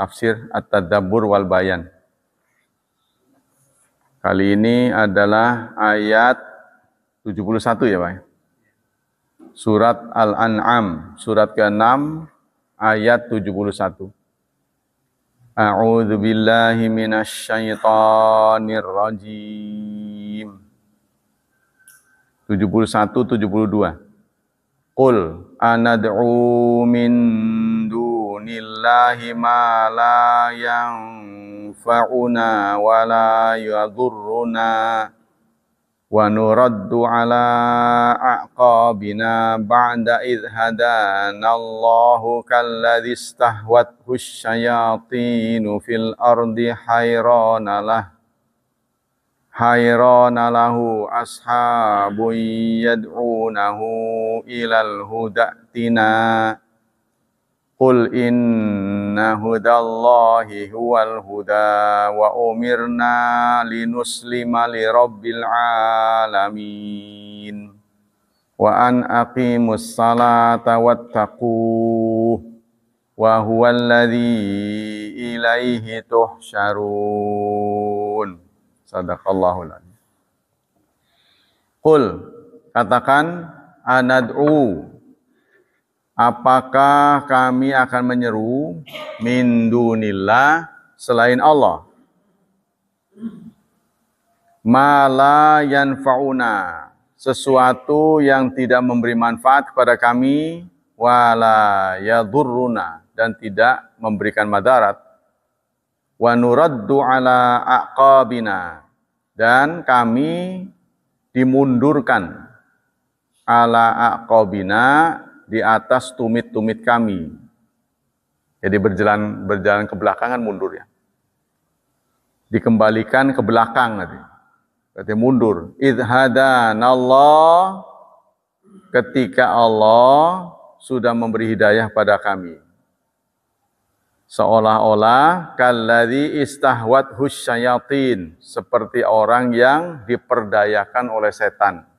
tafsir At-Tadabbur wal Bayan. Kali ini adalah ayat 71 ya Pak. Surat Al-An'am, surat ke-6 ayat 71. A'udzu billahi minasyaitonir rajim. 71 72. Qul anad'u min du دون الله ما لا ينفعنا ولا يضرنا ونرد على أعقابنا بعد إذ هدانا الله كالذي استهوته الشياطين في الأرض حيران له حيران له أصحاب يدعونه إلى الهدى ائتنا Qul inna hudallahi huwal huda wa umirna linuslima li rabbil alamin wa an aqimus salata wa huwal ilaihi tuhsyarun sadaqallahu alim Qul katakan anad'u apakah kami akan menyeru min dunillah selain Allah mala yanfauna sesuatu yang tidak memberi manfaat kepada kami wala yadurruna dan tidak memberikan madarat wa nuraddu ala aqabina dan kami dimundurkan ala aqabina di atas tumit-tumit kami. Jadi berjalan berjalan ke belakangan ya. Dikembalikan ke belakang nanti. Berarti mundur. idhadan Allah ketika Allah sudah memberi hidayah pada kami. Seolah-olah kalladhi istahwat husyayatin seperti orang yang diperdayakan oleh setan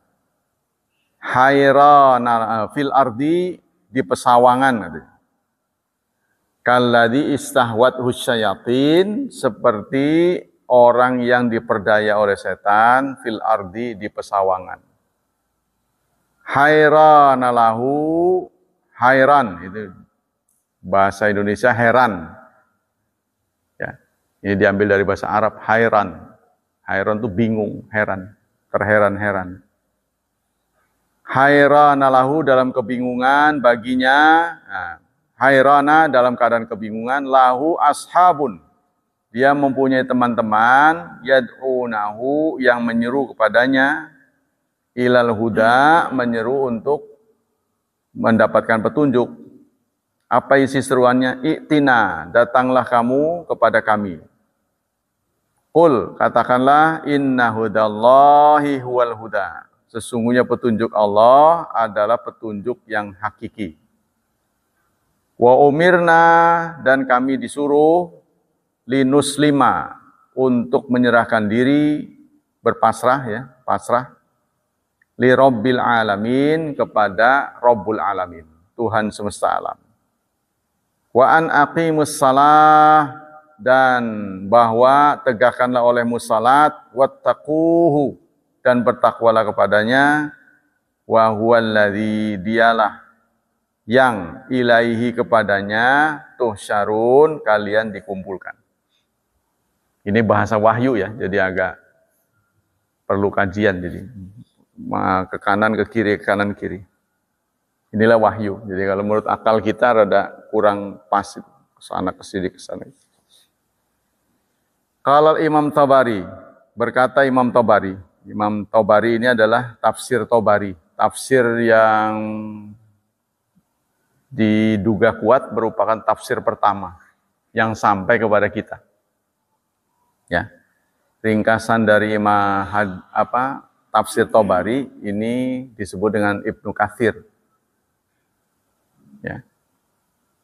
haira eh, fil ardi di pesawangan katanya. Kalladhi istahwat husyayatin seperti orang yang diperdaya oleh setan fil ardi di pesawangan. Haira nalahu hairan itu bahasa Indonesia heran. Ya, ini diambil dari bahasa Arab hairan. Hairan itu bingung, heran, terheran-heran hairana lahu dalam kebingungan baginya nah, hairana dalam keadaan kebingungan lahu ashabun dia mempunyai teman-teman yad'unahu yang menyeru kepadanya ilal huda menyeru untuk mendapatkan petunjuk apa isi seruannya iktina datanglah kamu kepada kami Ul katakanlah inna hudallahi huwal huda Sesungguhnya petunjuk Allah adalah petunjuk yang hakiki. Wa umirna dan kami disuruh linus lima untuk menyerahkan diri berpasrah ya, pasrah li robbil alamin kepada robbul alamin, Tuhan semesta alam. Wa an aqimus salah dan bahwa tegakkanlah olehmu salat wattaquhu dan bertakwalah kepadanya wa huwallazi dialah yang ilaihi kepadanya tuh syarun kalian dikumpulkan. Ini bahasa wahyu ya, jadi agak perlu kajian jadi ke kanan ke kiri ke kanan kiri. Inilah wahyu. Jadi kalau menurut akal kita rada kurang pas kesana ke kesana. Kalau Imam Tabari berkata Imam Tabari, Imam Tobari ini adalah tafsir Tobari. Tafsir yang diduga kuat merupakan tafsir pertama yang sampai kepada kita. Ya. Ringkasan dari mahad, apa tafsir Tobari ini disebut dengan Ibnu Kathir. Ya.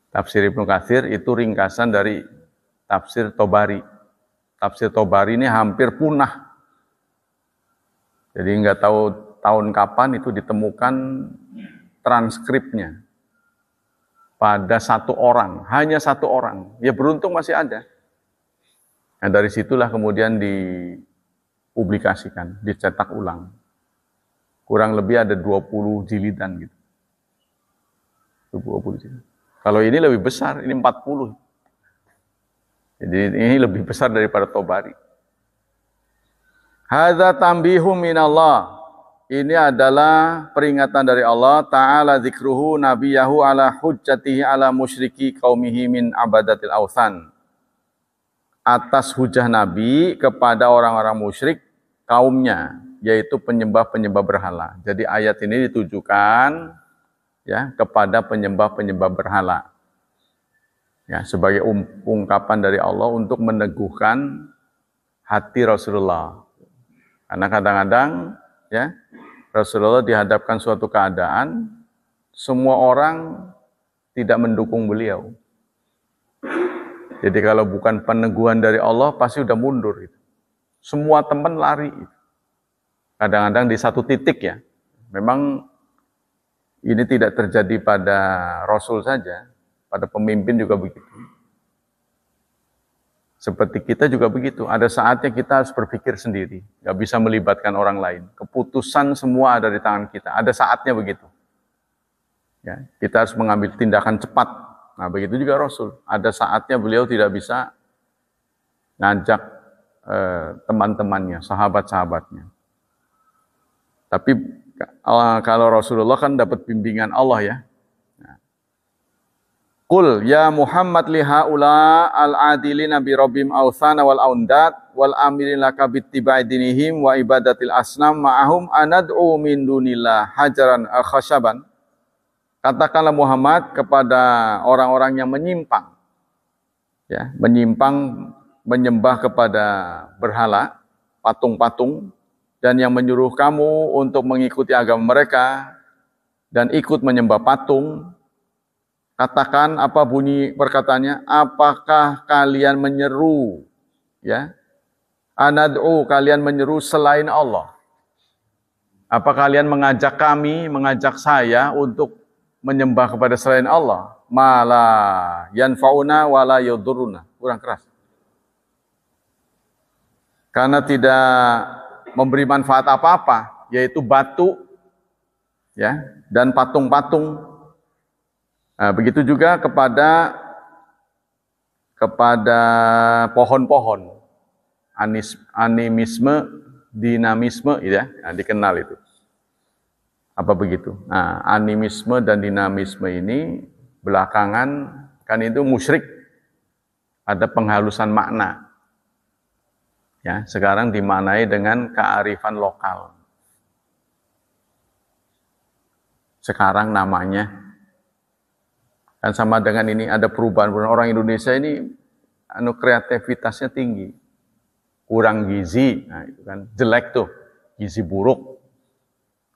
Tafsir Ibnu Kathir itu ringkasan dari tafsir Tobari. Tafsir Tobari ini hampir punah jadi nggak tahu tahun kapan itu ditemukan transkripnya pada satu orang, hanya satu orang. Ya beruntung masih ada. Nah dari situlah kemudian dipublikasikan, dicetak ulang. Kurang lebih ada 20 jilidan gitu. 20 jilid. Kalau ini lebih besar, ini 40. Jadi ini lebih besar daripada Tobari. Hadza tambihu minallah. Ini adalah peringatan dari Allah Ta'ala zikruhu nabiyahu ala hujjatihi ala musyriki qaumihi min abadatil awsan. Atas hujah Nabi kepada orang-orang musyrik kaumnya, yaitu penyembah-penyembah berhala. Jadi ayat ini ditujukan ya kepada penyembah-penyembah berhala. Ya, sebagai um-, ungkapan dari Allah untuk meneguhkan hati Rasulullah karena kadang-kadang ya Rasulullah dihadapkan suatu keadaan semua orang tidak mendukung beliau. Jadi kalau bukan peneguhan dari Allah pasti sudah mundur. itu. Semua teman lari. Gitu. Kadang-kadang di satu titik ya. Memang ini tidak terjadi pada Rasul saja, pada pemimpin juga begitu. Seperti kita juga begitu, ada saatnya kita harus berpikir sendiri, nggak bisa melibatkan orang lain. Keputusan semua ada di tangan kita, ada saatnya begitu. Ya, kita harus mengambil tindakan cepat. Nah begitu juga Rasul, ada saatnya beliau tidak bisa ngajak eh, teman-temannya, sahabat-sahabatnya. Tapi eh, kalau Rasulullah kan dapat bimbingan Allah ya, Qul ya Muhammad liha haula al adilina nabi Robim awsana wal aundat wal amirin laka bittiba'i dinihim wa ibadatil asnam ma'ahum anad'u min dunillah hajaran khasyaban. Katakanlah Muhammad kepada orang-orang yang menyimpang. Ya, menyimpang menyembah kepada berhala, patung-patung dan yang menyuruh kamu untuk mengikuti agama mereka dan ikut menyembah patung Katakan apa bunyi perkataannya? Apakah kalian menyeru? Ya. Anad'u, kalian menyeru selain Allah. Apa kalian mengajak kami, mengajak saya untuk menyembah kepada selain Allah? Mala yanfauna wala yuduruna. Kurang keras. Karena tidak memberi manfaat apa-apa, yaitu batu ya dan patung-patung Nah, begitu juga kepada kepada pohon-pohon animisme, dinamisme, ya, nah, dikenal itu. Apa begitu? Nah, animisme dan dinamisme ini belakangan kan itu musyrik, ada penghalusan makna. Ya, sekarang dimanai dengan kearifan lokal. Sekarang namanya Kan sama dengan ini ada perubahan. Orang Indonesia ini anu kreativitasnya tinggi. Kurang gizi, nah itu kan jelek tuh, gizi buruk.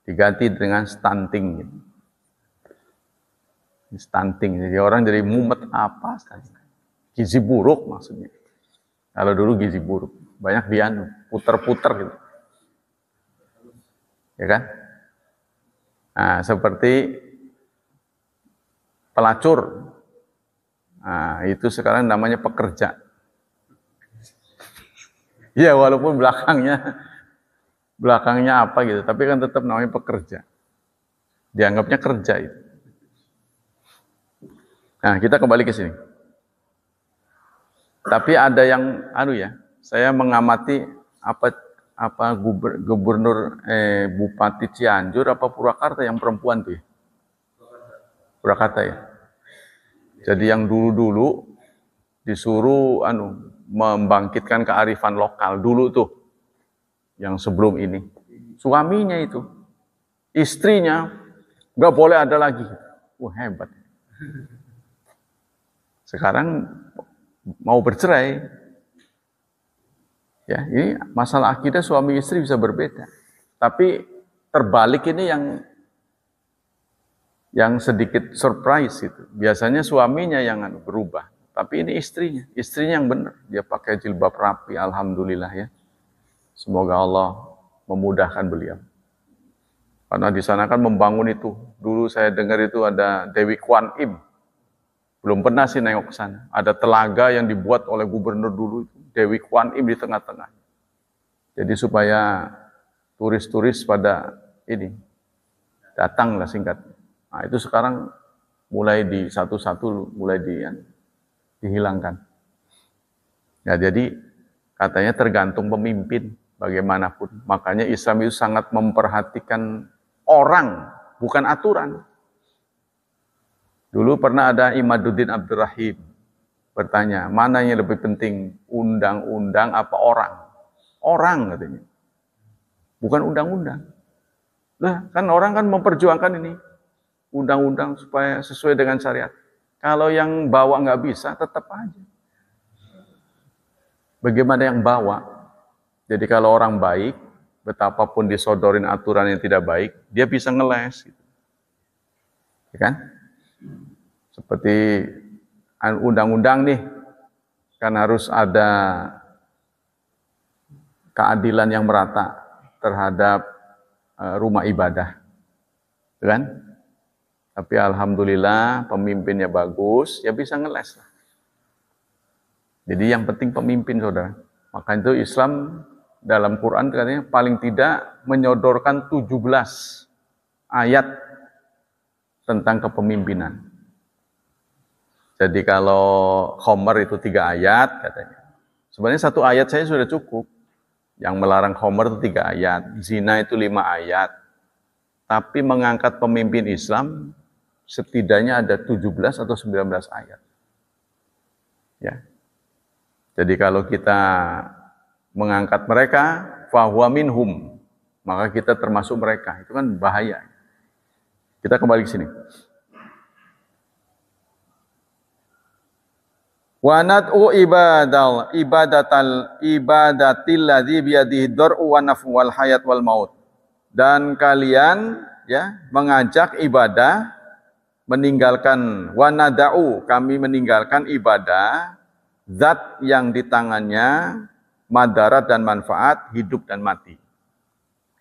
Diganti dengan stunting gitu. Stunting, jadi orang jadi mumet apa? Gizi buruk maksudnya. Kalau dulu gizi buruk, banyak dianu, puter-puter gitu. Ya kan? Nah, seperti pelacur. Nah, itu sekarang namanya pekerja. Ya walaupun belakangnya belakangnya apa gitu, tapi kan tetap namanya pekerja. Dianggapnya kerja itu. Nah, kita kembali ke sini. Tapi ada yang anu ya, saya mengamati apa apa gubernur eh, bupati Cianjur apa Purwakarta yang perempuan tuh ya? Prakata ya. Jadi yang dulu-dulu disuruh anu membangkitkan kearifan lokal dulu tuh yang sebelum ini. Suaminya itu, istrinya nggak boleh ada lagi. Wah hebat. Sekarang mau bercerai. Ya, ini masalah akidah suami istri bisa berbeda. Tapi terbalik ini yang yang sedikit surprise itu. Biasanya suaminya yang anu berubah, tapi ini istrinya, istrinya yang benar. Dia pakai jilbab rapi, alhamdulillah ya. Semoga Allah memudahkan beliau. Karena di sana kan membangun itu. Dulu saya dengar itu ada Dewi Kwan Im. Belum pernah sih nengok ke sana. Ada telaga yang dibuat oleh gubernur dulu itu. Dewi Kwan Im di tengah-tengah. Jadi supaya turis-turis pada ini datanglah singkatnya. Nah, itu sekarang mulai di satu-satu mulai di, ya, dihilangkan. Ya, jadi katanya tergantung pemimpin bagaimanapun. Makanya Islam itu sangat memperhatikan orang, bukan aturan. Dulu pernah ada Imaduddin Abdurrahim bertanya, mana yang lebih penting, undang-undang apa orang? Orang katanya. Bukan undang-undang. Nah, kan orang kan memperjuangkan ini, undang-undang supaya sesuai dengan syariat. Kalau yang bawa nggak bisa, tetap aja. Bagaimana yang bawa? Jadi kalau orang baik, betapapun disodorin aturan yang tidak baik, dia bisa ngeles. Gitu. Ya kan? Seperti undang-undang nih, kan harus ada keadilan yang merata terhadap eh, rumah ibadah. Ya kan? Tapi alhamdulillah pemimpinnya bagus, ya bisa ngeles lah. Jadi yang penting pemimpin saudara. Maka itu Islam dalam Quran katanya paling tidak menyodorkan 17 ayat tentang kepemimpinan. Jadi kalau Homer itu tiga ayat katanya. Sebenarnya satu ayat saya sudah cukup. Yang melarang Homer itu tiga ayat, zina itu lima ayat. Tapi mengangkat pemimpin Islam setidaknya ada 17 atau 19 ayat. Ya. Jadi kalau kita mengangkat mereka, fahuwa minhum, maka kita termasuk mereka. Itu kan bahaya. Kita kembali ke sini. Wa nad'u ibadal ibadatal ibadatil ladzi biyadihi dar'u wa nafu wal hayat wal maut. Dan kalian ya mengajak ibadah meninggalkan wanadau kami meninggalkan ibadah zat yang di tangannya madarat dan manfaat hidup dan mati.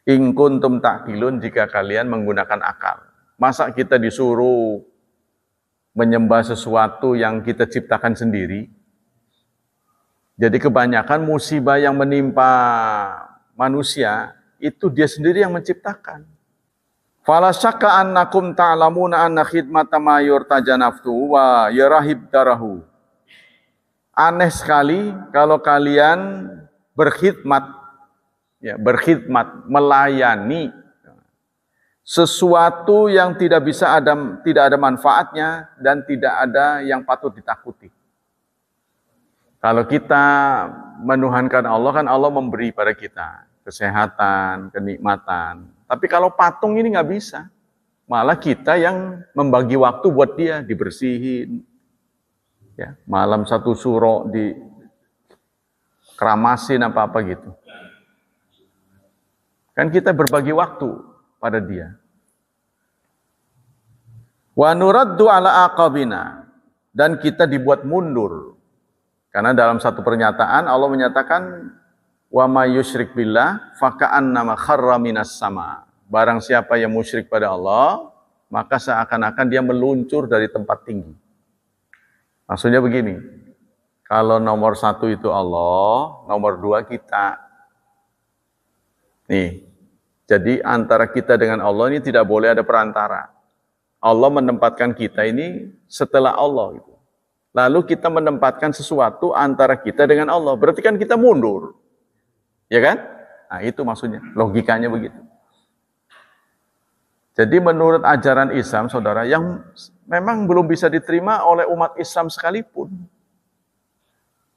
In kuntum takilun jika kalian menggunakan akal. Masa kita disuruh menyembah sesuatu yang kita ciptakan sendiri? Jadi kebanyakan musibah yang menimpa manusia itu dia sendiri yang menciptakan. Fala syakka annakum ta'lamuna anna khidmata ma yurtaja naftu wa yarahib darahu. Aneh sekali kalau kalian berkhidmat ya berkhidmat melayani sesuatu yang tidak bisa ada tidak ada manfaatnya dan tidak ada yang patut ditakuti. Kalau kita menuhankan Allah kan Allah memberi pada kita kesehatan, kenikmatan, tapi kalau patung ini nggak bisa. Malah kita yang membagi waktu buat dia, dibersihin. Ya, malam satu suro di keramasin apa-apa gitu. Kan kita berbagi waktu pada dia. Wa nuraddu ala aqabina dan kita dibuat mundur. Karena dalam satu pernyataan Allah menyatakan wa may yusyrik billah faka'annama kharra minas sama. Barang siapa yang musyrik pada Allah, maka seakan-akan dia meluncur dari tempat tinggi. Maksudnya begini, kalau nomor satu itu Allah, nomor dua kita. Nih, jadi antara kita dengan Allah ini tidak boleh ada perantara. Allah menempatkan kita ini setelah Allah. Lalu kita menempatkan sesuatu antara kita dengan Allah. Berarti kan kita mundur. Ya kan? Nah, itu maksudnya. Logikanya begitu. Jadi menurut ajaran Islam, saudara, yang memang belum bisa diterima oleh umat Islam sekalipun.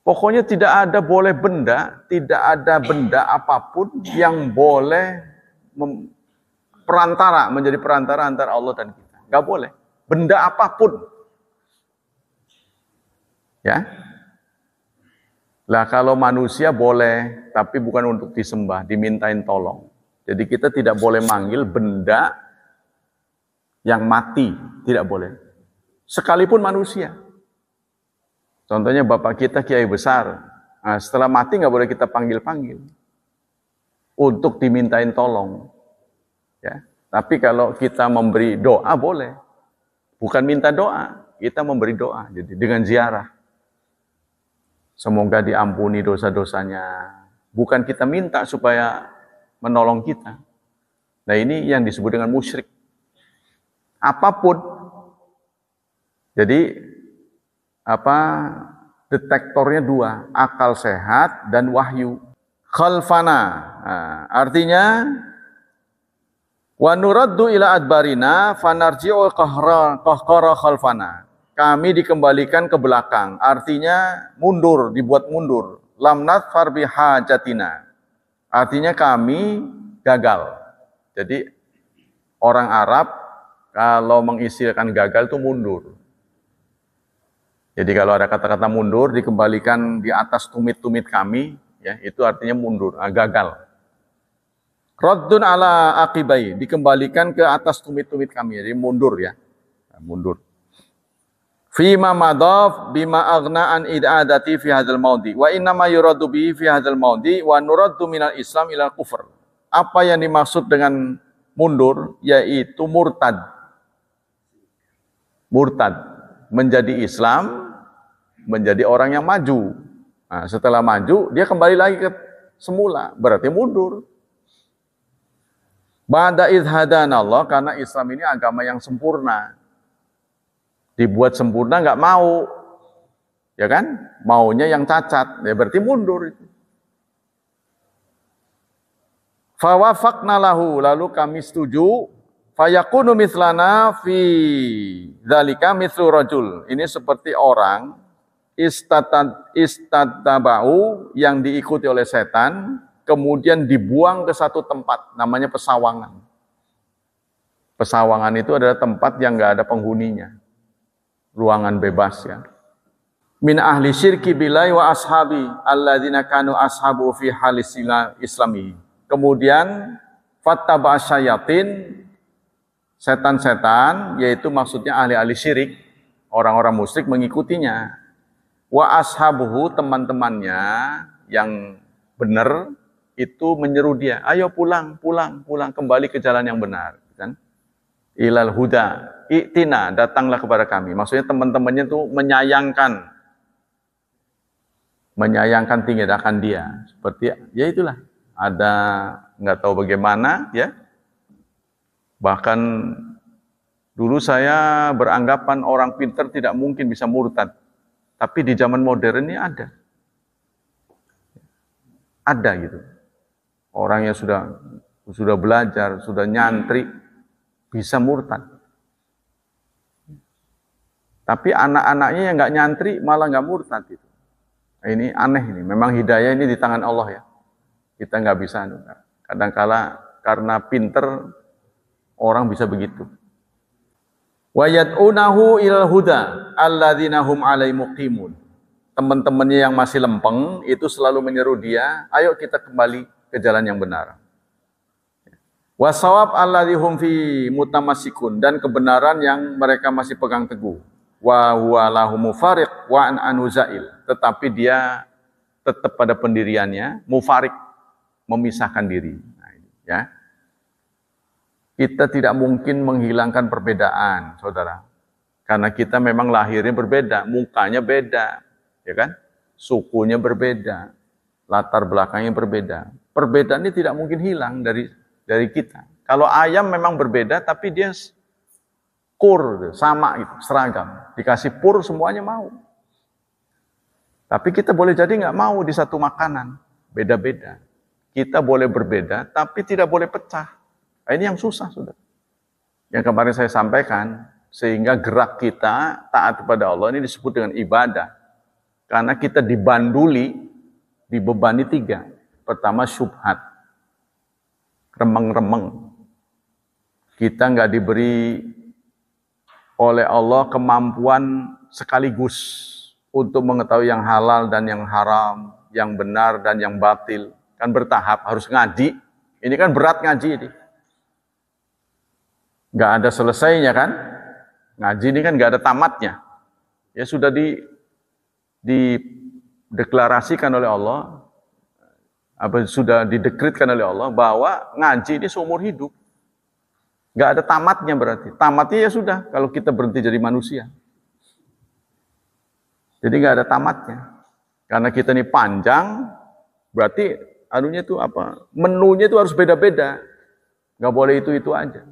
Pokoknya tidak ada boleh benda, tidak ada benda apapun yang boleh perantara, menjadi perantara antara Allah dan kita. Gak boleh. Benda apapun. Ya, lah kalau manusia boleh, tapi bukan untuk disembah, dimintain tolong. Jadi kita tidak boleh manggil benda yang mati, tidak boleh. Sekalipun manusia. Contohnya bapak kita kiai besar, nah, setelah mati nggak boleh kita panggil-panggil untuk dimintain tolong. Ya. Tapi kalau kita memberi doa boleh. Bukan minta doa, kita memberi doa. Jadi dengan ziarah. Semoga diampuni dosa-dosanya. Bukan kita minta supaya menolong kita. Nah ini yang disebut dengan musyrik. Apapun. Jadi apa detektornya dua, akal sehat dan wahyu. Khalfana. Nah, artinya wa nuraddu ila adbarina fanarji'u qahra khalfana kami dikembalikan ke belakang. Artinya mundur, dibuat mundur. Lam farbiha jatina, Artinya kami gagal. Jadi orang Arab kalau mengistilahkan gagal itu mundur. Jadi kalau ada kata-kata mundur dikembalikan di atas tumit-tumit kami, ya itu artinya mundur, ah, gagal. Raddun ala akibai dikembalikan ke atas tumit-tumit kami, jadi mundur ya, mundur. Fima madaf bima aghna'an id'adati fi hadzal maudi wa inna ma yuradu bihi fi hadzal maudi wa nuraddu minal islam ila kufur. Apa yang dimaksud dengan mundur yaitu murtad. Murtad menjadi Islam, menjadi orang yang maju. Nah, setelah maju dia kembali lagi ke semula, berarti mundur. Ba'da idhadana Allah karena Islam ini agama yang sempurna dibuat sempurna nggak mau, ya kan? Maunya yang cacat, ya berarti mundur itu. Fawafakna lahu, lalu kami setuju fayakunu mislana fi dalika mislu rajul. Ini seperti orang istatan istatabau yang diikuti oleh setan kemudian dibuang ke satu tempat namanya pesawangan. Pesawangan itu adalah tempat yang nggak ada penghuninya ruangan bebas ya. Min ahli syirki bilai wa ashabi alladzina kanu ashabu fi halis islami. Kemudian fattaba syayatin setan-setan yaitu maksudnya ahli-ahli syirik, orang-orang musyrik mengikutinya. Wa ashabuhu teman-temannya yang benar itu menyeru dia, ayo pulang, pulang, pulang kembali ke jalan yang benar, kan? Ilal huda, Iktina, datanglah kepada kami. Maksudnya teman-temannya itu menyayangkan. Menyayangkan tinggi akan dia. Seperti, ya itulah. Ada, nggak tahu bagaimana, ya. Bahkan dulu saya beranggapan orang pinter tidak mungkin bisa murtad. Tapi di zaman modern ini ada. Ada gitu. Orang yang sudah sudah belajar, sudah nyantri, bisa murtad. Tapi anak-anaknya yang nggak nyantri malah nggak murtad itu. ini aneh ini. Memang hidayah ini di tangan Allah ya. Kita nggak bisa. Anu. Kadangkala karena pinter orang bisa begitu. Wayat unahu il huda alladinahum alai muqimun. Teman-temannya yang masih lempeng itu selalu menyeru dia, ayo kita kembali ke jalan yang benar. Wasawab alladzi fi mutamassikun dan kebenaran yang mereka masih pegang teguh wa huwa lahu mufariq wa an anuzail tetapi dia tetap pada pendiriannya mufarik memisahkan diri nah, ya kita tidak mungkin menghilangkan perbedaan saudara karena kita memang lahirnya berbeda mukanya beda ya kan sukunya berbeda latar belakangnya berbeda perbedaan ini tidak mungkin hilang dari dari kita kalau ayam memang berbeda tapi dia pur sama gitu, seragam. Dikasih pur semuanya mau. Tapi kita boleh jadi nggak mau di satu makanan. Beda-beda. Kita boleh berbeda, tapi tidak boleh pecah. Nah, ini yang susah sudah. Yang kemarin saya sampaikan, sehingga gerak kita taat kepada Allah ini disebut dengan ibadah. Karena kita dibanduli, dibebani tiga. Pertama syubhat, remeng-remeng. Kita nggak diberi oleh Allah kemampuan sekaligus untuk mengetahui yang halal dan yang haram, yang benar dan yang batil. Kan bertahap, harus ngaji. Ini kan berat ngaji ini. Gak ada selesainya kan? Ngaji ini kan gak ada tamatnya. Ya sudah di dideklarasikan oleh Allah, apa sudah didekritkan oleh Allah bahwa ngaji ini seumur hidup. Nggak ada tamatnya berarti. Tamatnya ya sudah kalau kita berhenti jadi manusia. Jadi nggak ada tamatnya. Karena kita ini panjang, berarti anunya itu apa? Menunya itu harus beda-beda. Nggak boleh itu-itu aja.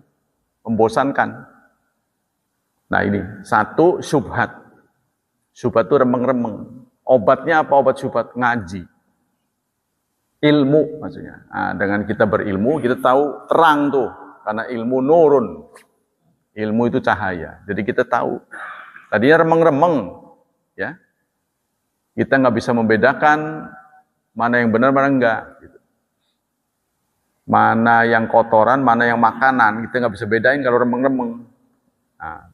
Membosankan. Nah ini, satu subhat. Subhat itu remeng-remeng. Obatnya apa obat subhat? Ngaji. Ilmu maksudnya. Nah, dengan kita berilmu, kita tahu terang tuh karena ilmu nurun. Ilmu itu cahaya. Jadi kita tahu. Tadinya remeng-remeng, ya. Kita nggak bisa membedakan mana yang benar, mana enggak. Gitu. Mana yang kotoran, mana yang makanan. Kita nggak bisa bedain kalau remeng-remeng. Nah,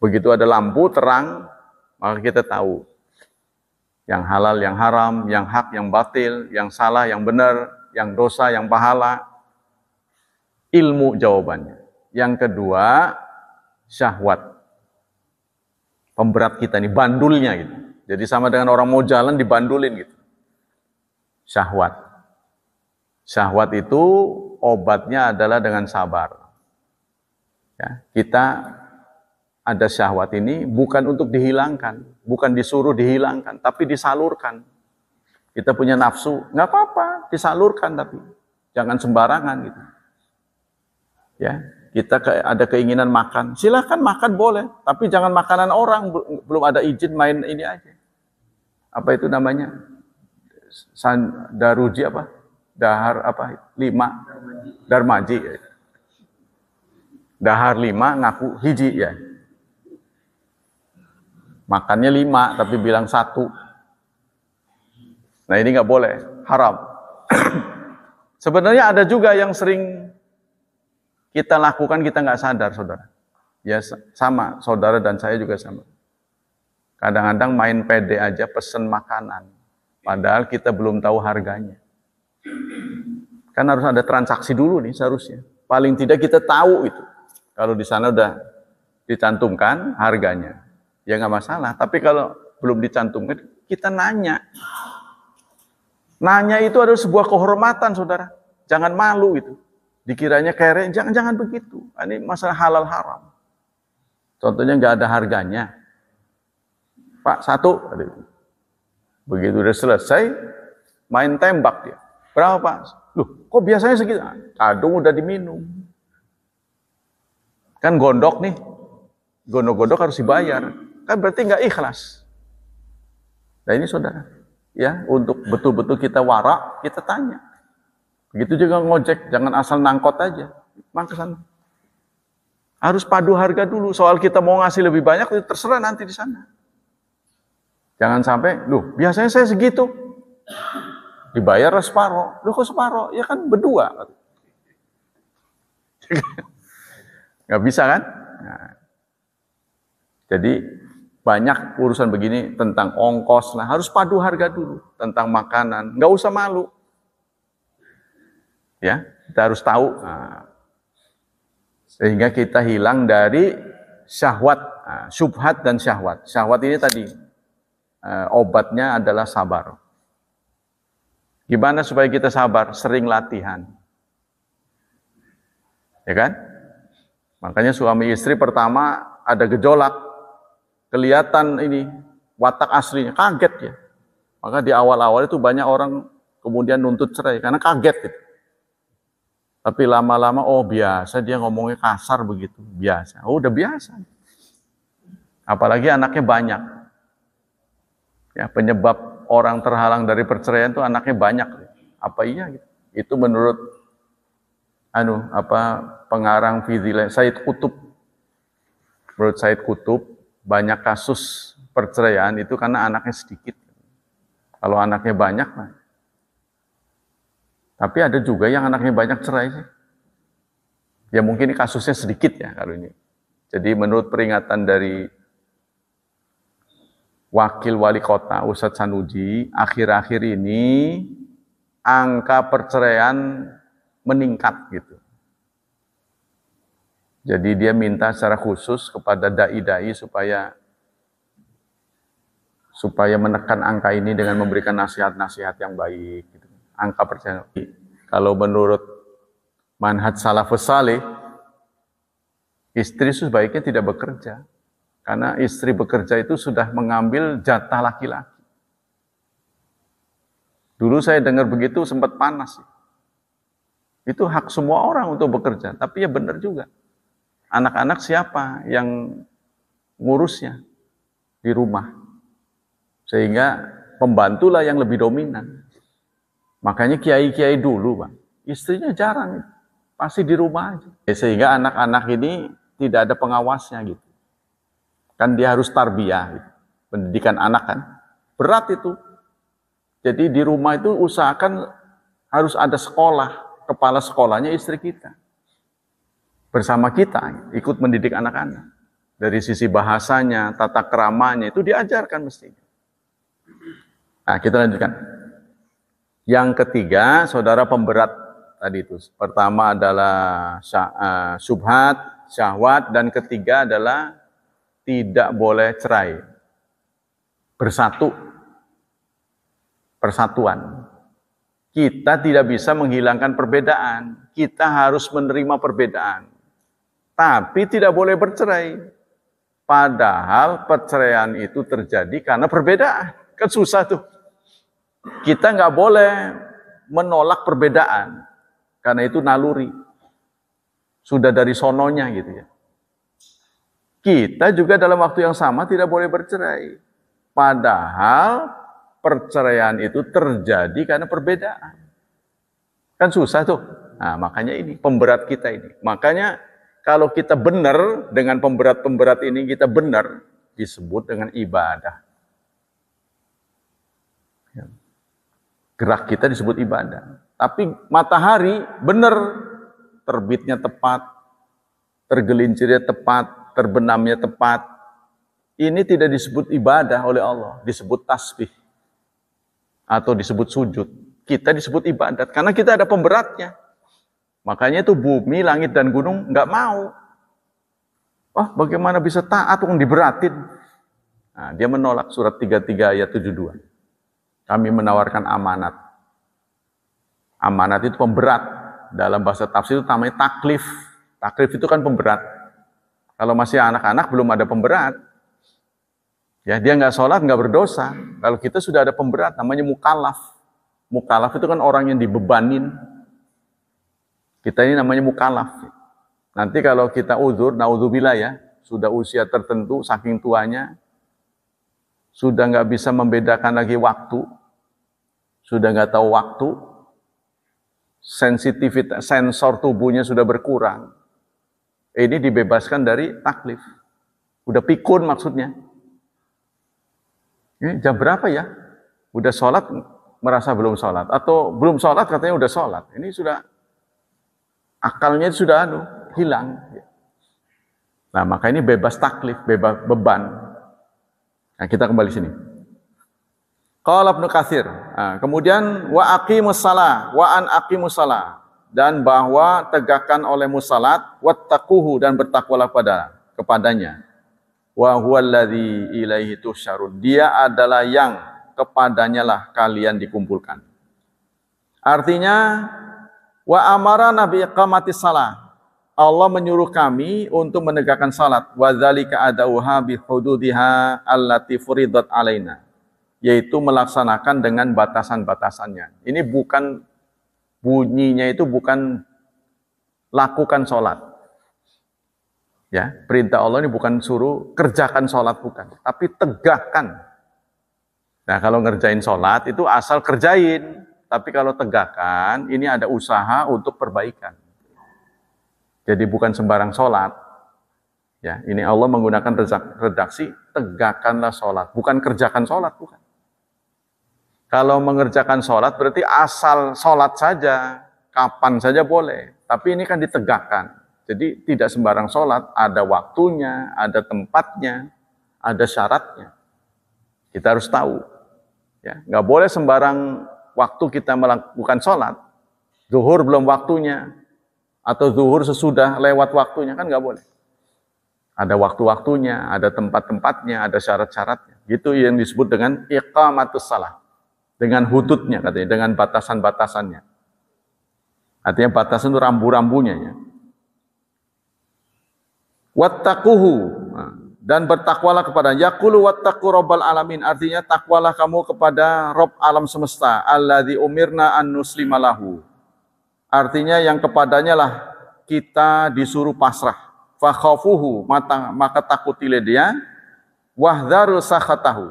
begitu ada lampu terang, maka kita tahu yang halal, yang haram, yang hak, yang batil, yang salah, yang benar, yang dosa, yang pahala ilmu jawabannya. Yang kedua, syahwat. Pemberat kita ini bandulnya gitu. Jadi sama dengan orang mau jalan dibandulin gitu. Syahwat. Syahwat itu obatnya adalah dengan sabar. Ya, kita ada syahwat ini bukan untuk dihilangkan, bukan disuruh dihilangkan, tapi disalurkan. Kita punya nafsu, nggak apa-apa, disalurkan tapi jangan sembarangan gitu. Ya, kita ke, ada keinginan makan, silahkan makan boleh, tapi jangan makanan orang, belum ada izin main ini aja. Apa itu namanya? San, daruji apa? Dahar apa? Lima. Darmaji. Dahar lima ngaku hiji ya. Makannya lima tapi bilang satu. Nah ini nggak boleh, haram. Sebenarnya ada juga yang sering kita lakukan kita nggak sadar, saudara. Ya sama, saudara dan saya juga sama. Kadang-kadang main pede aja pesen makanan, padahal kita belum tahu harganya. Kan harus ada transaksi dulu nih seharusnya. Paling tidak kita tahu itu. Kalau di sana udah dicantumkan harganya, ya nggak masalah. Tapi kalau belum dicantumkan, kita nanya. Nanya itu adalah sebuah kehormatan, saudara. Jangan malu itu. Dikiranya kere, jangan-jangan begitu. Ah, ini masalah halal haram. Contohnya nggak ada harganya. Pak, satu. Begitu udah selesai, main tembak dia. Berapa Pak? Loh, kok biasanya segitu? Ah, Aduh, udah diminum. Kan gondok nih. Gondok-gondok harus dibayar. Kan berarti nggak ikhlas. Nah ini saudara. Ya, untuk betul-betul kita warak, kita tanya Begitu juga ngojek, jangan asal nangkot aja. sana. Harus padu harga dulu. Soal kita mau ngasih lebih banyak, terserah nanti di sana. Jangan sampai, loh biasanya saya segitu. Dibayar separo. Loh kok separo? Ya kan berdua. Gak bisa kan? Nah. Jadi banyak urusan begini tentang ongkos. Nah harus padu harga dulu. Tentang makanan. Gak usah malu. Ya, kita harus tahu. Nah, sehingga kita hilang dari syahwat, nah, subhat dan syahwat. Syahwat ini tadi eh, obatnya adalah sabar. Gimana supaya kita sabar? Sering latihan. Ya kan? Makanya suami istri pertama ada gejolak. Kelihatan ini watak aslinya, kaget ya. Maka di awal-awal itu banyak orang kemudian nuntut cerai karena kaget gitu. Tapi lama-lama, oh biasa dia ngomongnya kasar begitu, biasa. Oh udah biasa. Apalagi anaknya banyak. Ya penyebab orang terhalang dari perceraian itu anaknya banyak. Apa iya? Gitu. Itu menurut anu apa pengarang Fidhila, Said Kutub. Menurut Said Kutub, banyak kasus perceraian itu karena anaknya sedikit. Kalau anaknya banyak, lah tapi ada juga yang anaknya banyak cerai sih. Ya mungkin kasusnya sedikit ya kalau ini. Jadi menurut peringatan dari Wakil Wali Kota Ustadz Sanuji, akhir-akhir ini angka perceraian meningkat gitu. Jadi dia minta secara khusus kepada dai-dai supaya supaya menekan angka ini dengan memberikan nasihat-nasihat yang baik. Gitu angka percaya. Kalau menurut manhaj salafus salih, istri sebaiknya tidak bekerja. Karena istri bekerja itu sudah mengambil jatah laki-laki. Dulu saya dengar begitu sempat panas. Itu hak semua orang untuk bekerja, tapi ya benar juga. Anak-anak siapa yang ngurusnya di rumah? Sehingga pembantulah yang lebih dominan. Makanya kiai-kiai dulu, bang Istrinya jarang, pasti di rumah aja. Ya, sehingga anak-anak ini tidak ada pengawasnya gitu. Kan dia harus tarbiyah, gitu. pendidikan anak kan. Berat itu. Jadi di rumah itu usahakan harus ada sekolah, kepala sekolahnya istri kita. Bersama kita, ikut mendidik anak-anak. Dari sisi bahasanya, tata keramanya, itu diajarkan mestinya. Nah, kita lanjutkan. Yang ketiga, saudara pemberat tadi itu. Pertama adalah eh, subhat, syahwat, dan ketiga adalah tidak boleh cerai. Bersatu. Persatuan. Kita tidak bisa menghilangkan perbedaan. Kita harus menerima perbedaan. Tapi tidak boleh bercerai. Padahal perceraian itu terjadi karena perbedaan. Kan susah tuh kita nggak boleh menolak perbedaan, karena itu naluri. Sudah dari sononya gitu ya. Kita juga dalam waktu yang sama tidak boleh bercerai. Padahal perceraian itu terjadi karena perbedaan. Kan susah tuh. Nah, makanya ini pemberat kita ini. Makanya kalau kita benar dengan pemberat-pemberat ini kita benar disebut dengan ibadah. gerak kita disebut ibadah. Tapi matahari benar terbitnya tepat, tergelincirnya tepat, terbenamnya tepat. Ini tidak disebut ibadah oleh Allah, disebut tasbih atau disebut sujud. Kita disebut ibadat karena kita ada pemberatnya. Makanya itu bumi, langit dan gunung nggak mau. Wah, oh, bagaimana bisa taat yang diberatin? Nah, dia menolak surat 33 ayat 72. Kami menawarkan amanat. Amanat itu pemberat. Dalam bahasa tafsir itu namanya taklif. Taklif itu kan pemberat. Kalau masih anak-anak belum ada pemberat. Ya, dia nggak sholat, nggak berdosa. Kalau kita sudah ada pemberat, namanya mukalaf. Mukalaf itu kan orang yang dibebanin. Kita ini namanya mukalaf. Nanti kalau kita uzur, naudzubillah ya, sudah usia tertentu, saking tuanya, sudah nggak bisa membedakan lagi waktu, sudah nggak tahu waktu, sensitivitas sensor tubuhnya sudah berkurang. Ini dibebaskan dari taklif. Udah pikun maksudnya. Ini jam berapa ya? Udah sholat, merasa belum sholat. Atau belum sholat katanya udah sholat. Ini sudah, akalnya sudah anu, hilang. Nah maka ini bebas taklif, bebas beban. Nah, kita kembali sini. Qala Ibnu Katsir. Nah, kemudian wa aqimus shalah wa an aqimus shalah dan bahwa tegakkan oleh musalat wattaquhu dan bertakwalah pada kepadanya. Wa huwallazi ilaihi tusyarun. Dia adalah yang kepadanya lah kalian dikumpulkan. Artinya wa amara nabi iqamati salah Allah menyuruh kami untuk menegakkan salat wa dzalika adauha bi hududiha allati furidat alaina yaitu melaksanakan dengan batasan-batasannya. Ini bukan bunyinya itu bukan lakukan salat. Ya, perintah Allah ini bukan suruh kerjakan salat bukan, tapi tegakkan. Nah, kalau ngerjain salat itu asal kerjain, tapi kalau tegakkan ini ada usaha untuk perbaikan. Jadi bukan sembarang sholat. Ya, ini Allah menggunakan redaksi tegakkanlah sholat, bukan kerjakan sholat, bukan. Kalau mengerjakan sholat berarti asal sholat saja, kapan saja boleh. Tapi ini kan ditegakkan. Jadi tidak sembarang sholat, ada waktunya, ada tempatnya, ada syaratnya. Kita harus tahu. Ya, nggak boleh sembarang waktu kita melakukan sholat. Zuhur belum waktunya, atau zuhur sesudah lewat waktunya kan nggak boleh. Ada waktu-waktunya, ada tempat-tempatnya, ada syarat-syaratnya. Gitu yang disebut dengan iqamatus salah. Dengan hututnya katanya, dengan batasan-batasannya. Artinya batasan itu rambu-rambunya ya. Wattaquhu nah, dan bertakwalah kepada yaqulu wattaqu rabbal alamin artinya takwalah kamu kepada Rob alam semesta alladzi umirna an nuslima Artinya yang kepadanya lah kita disuruh pasrah. Fakhafuhu maka takutilah dia. Wahdharu sakhatahu.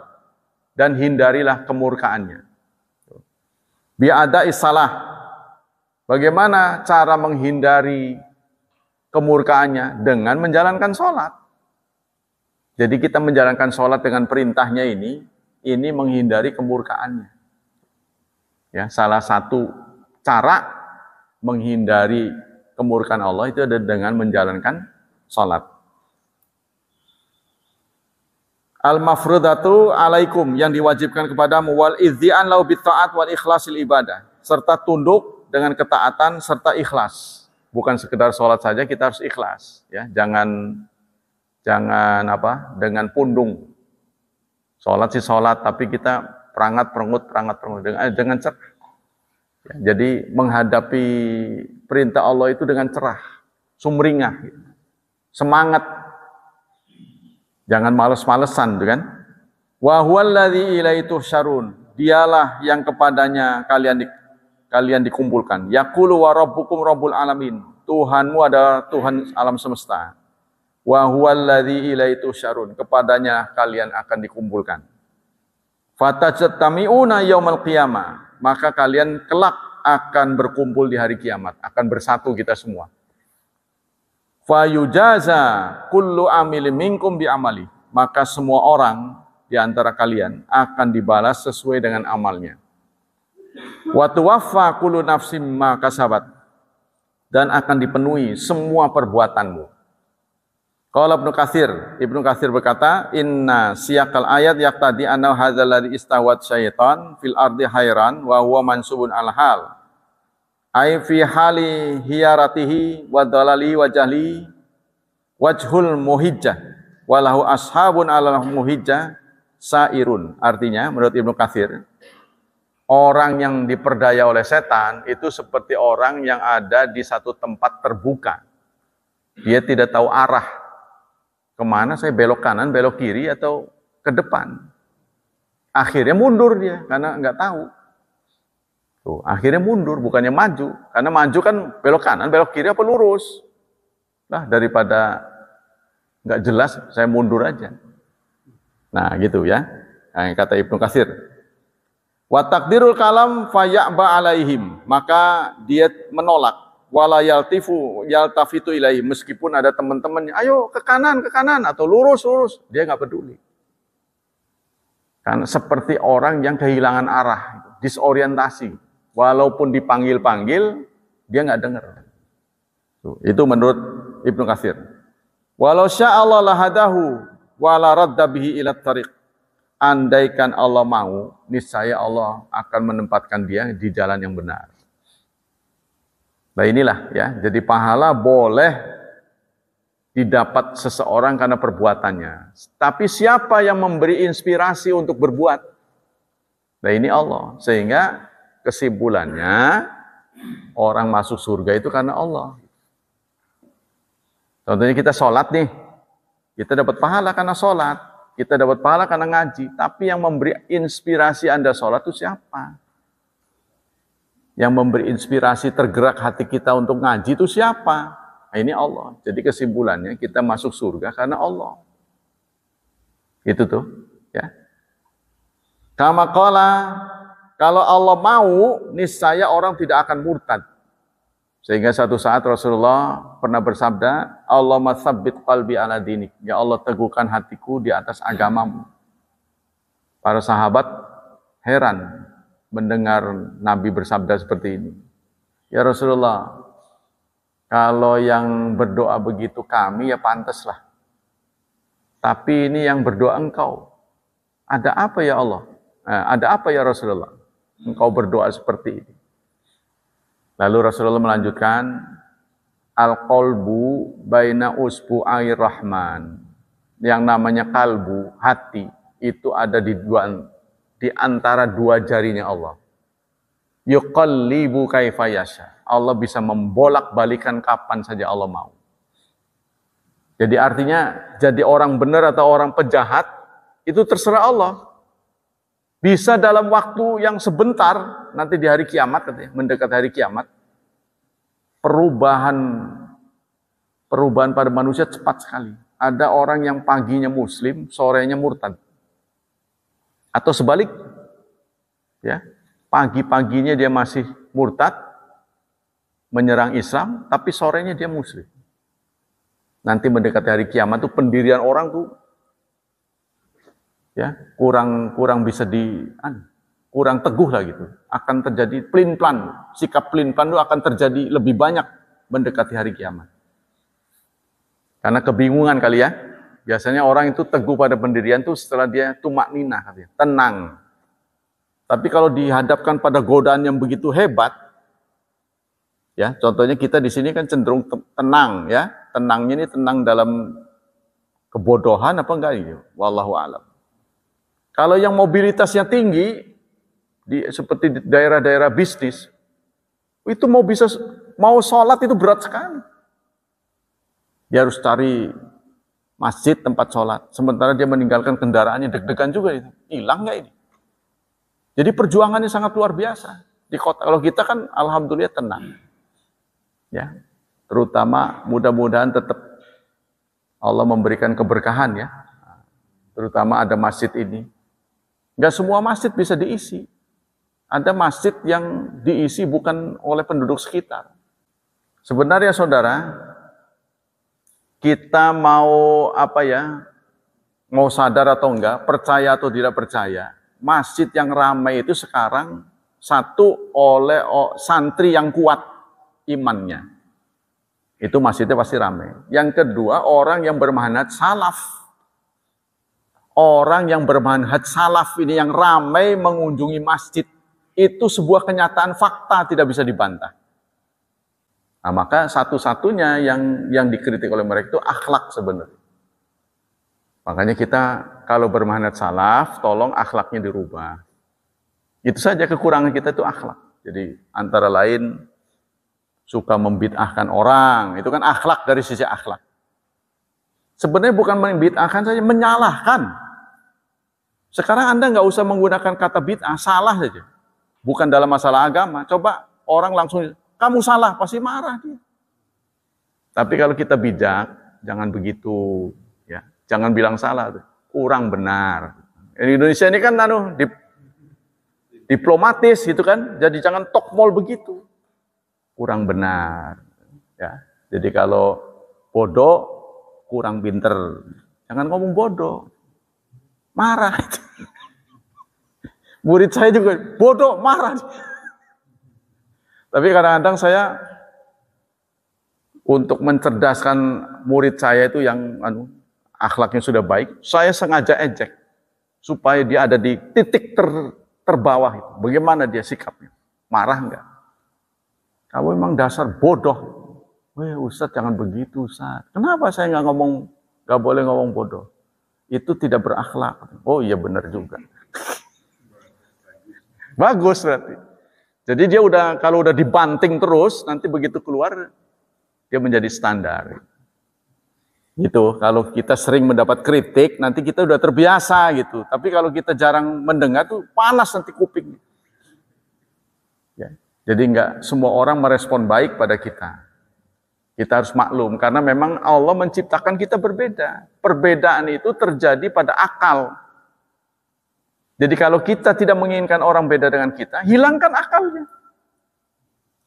Dan hindarilah kemurkaannya. Biada isalah. Bagaimana cara menghindari kemurkaannya? Dengan menjalankan sholat. Jadi kita menjalankan sholat dengan perintahnya ini, ini menghindari kemurkaannya. Ya, salah satu cara menghindari kemurkan Allah itu ada dengan menjalankan sholat Al-mafrudatu alaikum yang diwajibkan kepadamu wal izian lau bitta'at wal ikhlasil ibadah serta tunduk dengan ketaatan serta ikhlas. Bukan sekedar sholat saja kita harus ikhlas ya, jangan jangan apa? dengan pundung. Sholat sih sholat tapi kita perangat perengut perangat perengut dengan eh, dengan cerdas Ya, jadi menghadapi perintah Allah itu dengan cerah, sumringah, semangat. Jangan males-malesan, kan? Wa huwallazi ilaihi syarun. Dialah yang kepadanya kalian di, kalian dikumpulkan. Yaqulu wa rabbukum rabbul alamin. Tuhanmu adalah Tuhan alam semesta. Wa huwallazi ilaihi syarun. Kepadanya kalian akan dikumpulkan. Fatajtami'una yaumal qiyamah maka kalian kelak akan berkumpul di hari kiamat, akan bersatu kita semua. Fayujaza kullu amili minkum bi amali. Maka semua orang di antara kalian akan dibalas sesuai dengan amalnya. Wa tuwaffa kullu nafsim ma kasabat. Dan akan dipenuhi semua perbuatanmu. Qala Ibnu Katsir, Ibnu Katsir berkata, "Inna siyaqal ayat yaqtadi anna hadzal ladzi istawat syaitan fil ardi hairan wa huwa mansubun al hal." Ai fi hali hiyaratihi wa dalali wa jahli wajhul muhijjah walahu ashabun al muhijjah sairun. Artinya menurut Ibnu Katsir, orang yang diperdaya oleh setan itu seperti orang yang ada di satu tempat terbuka. Dia tidak tahu arah, Kemana saya belok kanan, belok kiri, atau ke depan. Akhirnya mundur dia, karena nggak tahu. Tuh, akhirnya mundur, bukannya maju. Karena maju kan belok kanan, belok kiri, apa lurus. Nah daripada nggak jelas, saya mundur aja. Nah, gitu ya. Nah, kata Ibnu Kasir. Wa takdirul kalam fayakba alaihim. Maka dia menolak wala yaltifu yaltafitu ilahi meskipun ada teman-temannya ayo ke kanan ke kanan atau lurus lurus dia nggak peduli karena seperti orang yang kehilangan arah disorientasi walaupun dipanggil-panggil dia nggak dengar itu menurut Ibnu Katsir walau Allah lahadahu wala radda bihi ila tariq andaikan Allah mau niscaya Allah akan menempatkan dia di jalan yang benar Nah inilah ya, jadi pahala boleh didapat seseorang karena perbuatannya. Tapi siapa yang memberi inspirasi untuk berbuat? Nah ini Allah. Sehingga kesimpulannya orang masuk surga itu karena Allah. Contohnya kita sholat nih. Kita dapat pahala karena sholat. Kita dapat pahala karena ngaji. Tapi yang memberi inspirasi Anda sholat itu siapa? Yang memberi inspirasi tergerak hati kita untuk ngaji itu siapa? Nah, ini Allah. Jadi kesimpulannya kita masuk surga karena Allah. Itu tuh, ya. Kama kalau Allah mau, niscaya orang tidak akan murtad. Sehingga satu saat Rasulullah pernah bersabda, Allah masabit qalbi ala dinik. Ya Allah teguhkan hatiku di atas agamamu. Para sahabat heran mendengar Nabi bersabda seperti ini. Ya Rasulullah, kalau yang berdoa begitu kami ya pantaslah. Tapi ini yang berdoa engkau. Ada apa ya Allah? Eh, ada apa ya Rasulullah? Engkau berdoa seperti ini. Lalu Rasulullah melanjutkan, Al-qalbu baina air rahman. Yang namanya kalbu, hati, itu ada di dua di antara dua jarinya Allah. Yuqallibu kaifa yasha. Allah bisa membolak-balikan kapan saja Allah mau. Jadi artinya jadi orang benar atau orang pejahat itu terserah Allah. Bisa dalam waktu yang sebentar nanti di hari kiamat katanya, mendekat hari kiamat perubahan perubahan pada manusia cepat sekali. Ada orang yang paginya muslim, sorenya murtad. Atau sebalik, ya pagi-paginya dia masih murtad, menyerang Islam, tapi sorenya dia muslim. Nanti mendekati hari kiamat tuh pendirian orang tuh ya kurang kurang bisa di kurang teguh lah gitu. Akan terjadi plin plan, sikap plin plan itu akan terjadi lebih banyak mendekati hari kiamat. Karena kebingungan kali ya, Biasanya orang itu teguh pada pendirian itu setelah dia tumak katanya tenang. Tapi kalau dihadapkan pada godaan yang begitu hebat, ya contohnya kita di sini kan cenderung tenang, ya tenangnya ini tenang dalam kebodohan apa enggak ini? Gitu? Wallahu alam. Kalau yang mobilitasnya tinggi, di, seperti di daerah-daerah bisnis, itu mau bisa mau sholat itu berat sekali. Dia harus cari masjid tempat sholat. Sementara dia meninggalkan kendaraannya deg-degan juga itu. Hilang nggak ini? Jadi perjuangannya sangat luar biasa. Di kota kalau kita kan alhamdulillah tenang. Ya. Terutama mudah-mudahan tetap Allah memberikan keberkahan ya. Terutama ada masjid ini. Nggak semua masjid bisa diisi. Ada masjid yang diisi bukan oleh penduduk sekitar. Sebenarnya saudara, kita mau apa ya, mau sadar atau enggak, percaya atau tidak percaya, masjid yang ramai itu sekarang satu oleh oh, santri yang kuat imannya. Itu masjidnya pasti ramai. Yang kedua, orang yang bermanhaj salaf. Orang yang bermanhaj salaf ini yang ramai mengunjungi masjid. Itu sebuah kenyataan fakta tidak bisa dibantah. Nah, maka satu-satunya yang yang dikritik oleh mereka itu akhlak sebenarnya. Makanya kita kalau bermanat salaf, tolong akhlaknya dirubah. Itu saja kekurangan kita itu akhlak. Jadi antara lain suka membid'ahkan orang, itu kan akhlak dari sisi akhlak. Sebenarnya bukan membid'ahkan saja, menyalahkan. Sekarang Anda nggak usah menggunakan kata bid'ah, salah saja. Bukan dalam masalah agama. Coba orang langsung kamu salah, pasti marah dia. Tapi kalau kita bijak, jangan begitu, ya. Jangan bilang salah, kurang benar. Di Indonesia ini kan anu dip, diplomatis gitu kan, jadi jangan tokmol begitu. Kurang benar, ya. Jadi kalau bodoh, kurang pinter. Jangan ngomong bodoh. Marah. Murid saya juga bodoh, marah. Tapi kadang-kadang saya untuk mencerdaskan murid saya itu yang anu, akhlaknya sudah baik, saya sengaja ejek supaya dia ada di titik ter, terbawah itu. Bagaimana dia sikapnya? Marah enggak? Kamu memang dasar bodoh. Weh, Ustaz jangan begitu Ustaz. Kenapa saya nggak ngomong, nggak boleh ngomong bodoh? Itu tidak berakhlak. Oh iya benar juga. Bagus berarti. Jadi dia udah kalau udah dibanting terus, nanti begitu keluar dia menjadi standar. Gitu. Kalau kita sering mendapat kritik, nanti kita udah terbiasa gitu. Tapi kalau kita jarang mendengar tuh panas nanti kuping. Ya. Jadi nggak semua orang merespon baik pada kita. Kita harus maklum karena memang Allah menciptakan kita berbeda. Perbedaan itu terjadi pada akal. Jadi kalau kita tidak menginginkan orang beda dengan kita, hilangkan akalnya.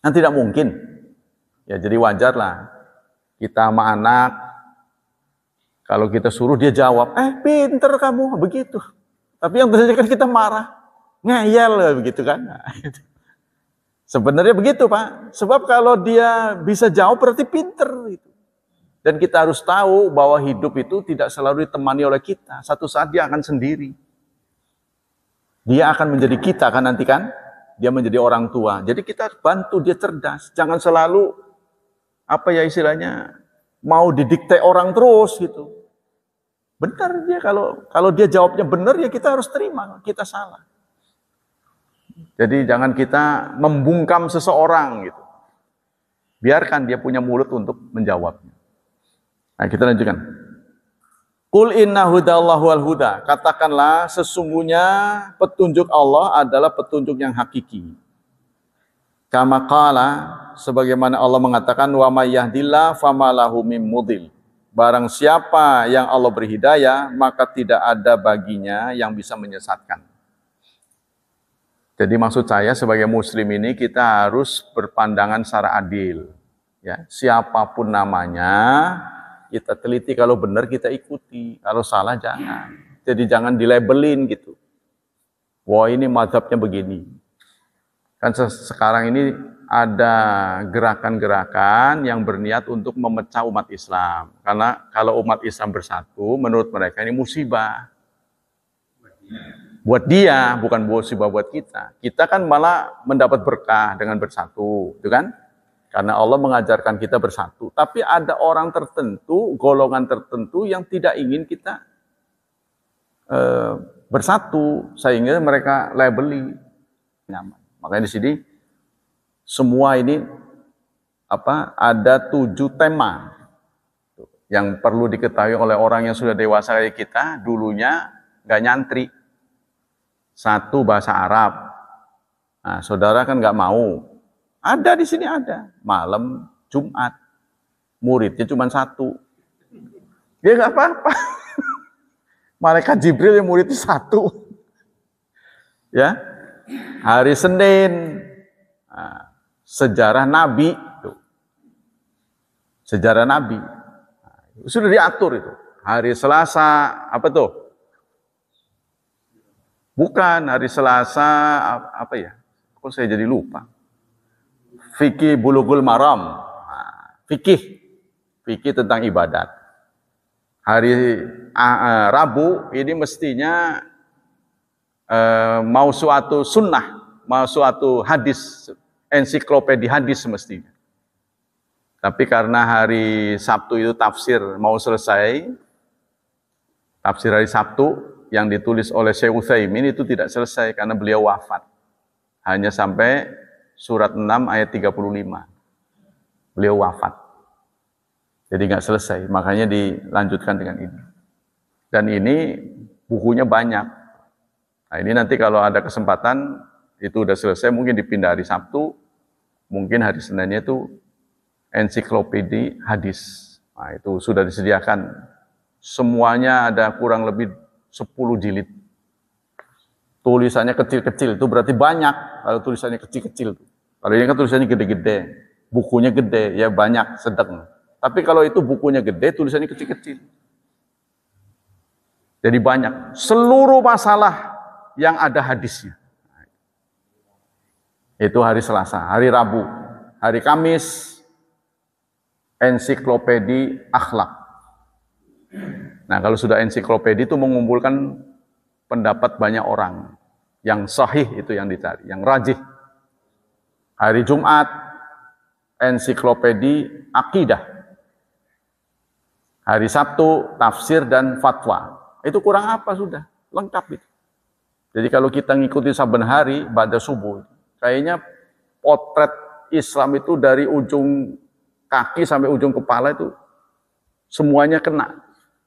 Kan nah, tidak mungkin. Ya jadi wajarlah. Kita sama anak, kalau kita suruh dia jawab, eh pinter kamu, begitu. Tapi yang terjadi kan kita marah. Ngeyel, begitu kan. Nah, Sebenarnya begitu Pak. Sebab kalau dia bisa jawab berarti pinter. Gitu. Dan kita harus tahu bahwa hidup itu tidak selalu ditemani oleh kita. Satu saat dia akan sendiri. Dia akan menjadi kita kan nanti kan? Dia menjadi orang tua. Jadi kita bantu dia cerdas. Jangan selalu apa ya istilahnya mau didikte orang terus gitu. Benar dia kalau kalau dia jawabnya benar ya kita harus terima, kita salah. Jadi jangan kita membungkam seseorang gitu. Biarkan dia punya mulut untuk menjawabnya. Nah, kita lanjutkan. Kul inna hudallah wal huda. Katakanlah sesungguhnya petunjuk Allah adalah petunjuk yang hakiki. Kama qala sebagaimana Allah mengatakan wa may famalahu mim mudil. Barang siapa yang Allah berhidayah, maka tidak ada baginya yang bisa menyesatkan. Jadi maksud saya sebagai muslim ini kita harus berpandangan secara adil. Ya, siapapun namanya, kita teliti kalau benar kita ikuti, kalau salah jangan. Jadi jangan dilabelin gitu. Wah ini mazhabnya begini. Kan sekarang ini ada gerakan-gerakan yang berniat untuk memecah umat Islam. Karena kalau umat Islam bersatu, menurut mereka ini musibah. Buat dia, bukan musibah buat kita. Kita kan malah mendapat berkah dengan bersatu, itu kan? Karena Allah mengajarkan kita bersatu. Tapi ada orang tertentu, golongan tertentu yang tidak ingin kita e, bersatu. Sehingga mereka labeli nyaman. Makanya di sini semua ini apa ada tujuh tema yang perlu diketahui oleh orang yang sudah dewasa kayak kita dulunya nggak nyantri satu bahasa Arab nah, saudara kan nggak mau ada di sini ada. Malam Jumat. Muridnya cuma satu. Dia nggak apa-apa. Malaikat Jibril yang muridnya satu. Ya. Hari Senin. Nah, sejarah Nabi. Tuh. Sejarah Nabi. Nah, sudah diatur itu. Hari Selasa, apa tuh? Bukan hari Selasa, apa ya? Kok saya jadi lupa? fikih bulugul maram, fikih, fikih tentang ibadat. Hari uh, Rabu ini mestinya uh, mau suatu sunnah, mau suatu hadis, ensiklopedia hadis semestinya. Tapi karena hari Sabtu itu tafsir mau selesai, tafsir hari Sabtu yang ditulis oleh Syekh Utsaimin itu tidak selesai karena beliau wafat. Hanya sampai surat 6 ayat 35. Beliau wafat. Jadi nggak selesai, makanya dilanjutkan dengan ini. Dan ini bukunya banyak. Nah ini nanti kalau ada kesempatan, itu udah selesai, mungkin dipindah hari Sabtu, mungkin hari Seninnya itu ensiklopedi hadis. Nah itu sudah disediakan. Semuanya ada kurang lebih 10 jilid tulisannya kecil-kecil itu berarti banyak kalau tulisannya kecil-kecil. Kalau ini kan tulisannya gede-gede, bukunya gede, ya banyak, sedang. Tapi kalau itu bukunya gede, tulisannya kecil-kecil. Jadi banyak. Seluruh masalah yang ada hadisnya. Itu hari Selasa, hari Rabu, hari Kamis, ensiklopedi akhlak. Nah kalau sudah ensiklopedi itu mengumpulkan pendapat banyak orang. Yang sahih itu yang dicari, yang rajih. Hari Jumat, ensiklopedi akidah. Hari Sabtu, tafsir dan fatwa. Itu kurang apa sudah, lengkap itu. Jadi kalau kita ngikuti saben hari, pada subuh, kayaknya potret Islam itu dari ujung kaki sampai ujung kepala itu semuanya kena.